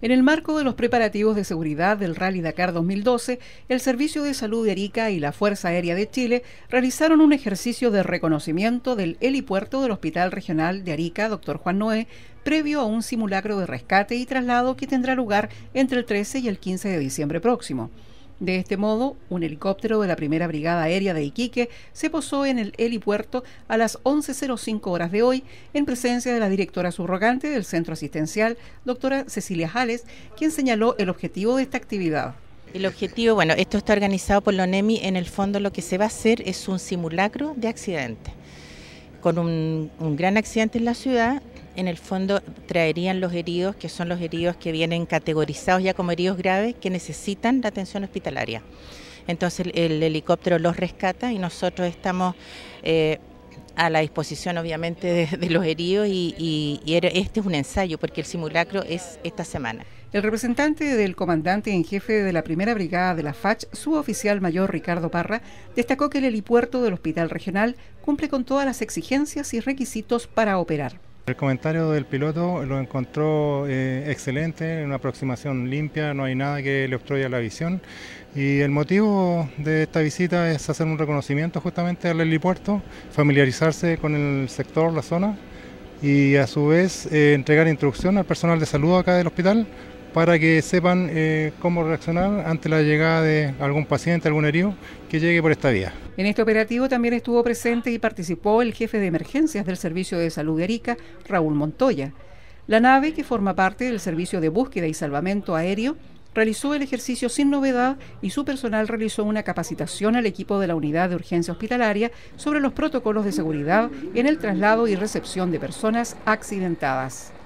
En el marco de los preparativos de seguridad del Rally Dakar 2012, el Servicio de Salud de Arica y la Fuerza Aérea de Chile realizaron un ejercicio de reconocimiento del helipuerto del Hospital Regional de Arica, Dr. Juan Noé, previo a un simulacro de rescate y traslado que tendrá lugar entre el 13 y el 15 de diciembre próximo. De este modo, un helicóptero de la Primera Brigada Aérea de Iquique se posó en el helipuerto a las 11.05 horas de hoy en presencia de la directora subrogante del centro asistencial, doctora Cecilia Jales, quien señaló el objetivo de esta actividad. El objetivo, bueno, esto está organizado por la ONEMI, en el fondo lo que se va a hacer es un simulacro de accidente, con un, un gran accidente en la ciudad en el fondo traerían los heridos, que son los heridos que vienen categorizados ya como heridos graves, que necesitan la atención hospitalaria. Entonces el, helicóptero los rescata y nosotros estamos... Eh, a la disposición obviamente de, los heridos y, este es un ensayo porque el simulacro es esta semana. El representante del comandante en jefe de la primera brigada de la FACH, oficial mayor Ricardo Parra, destacó que el helipuerto del hospital regional cumple con todas las exigencias y requisitos para operar. El comentario del piloto lo encontró eh, excelente, una aproximación limpia, no hay nada que le obstruya la visión. Y el motivo de esta visita es hacer un reconocimiento justamente al helipuerto, familiarizarse con el sector, la zona, y a su vez eh, entregar instrucción al personal de salud acá del hospital para que sepan eh, cómo reaccionar ante la llegada de algún paciente, algún herido que llegue por esta vía. En este operativo también estuvo presente y participó el jefe de emergencias del Servicio de Salud de Arica, Raúl Montoya. La nave, que forma parte del Servicio de Búsqueda y Salvamento Aéreo, realizó el ejercicio sin novedad y su personal realizó una capacitación al equipo de la unidad de urgencia hospitalaria sobre los protocolos de seguridad en el traslado y recepción de personas accidentadas.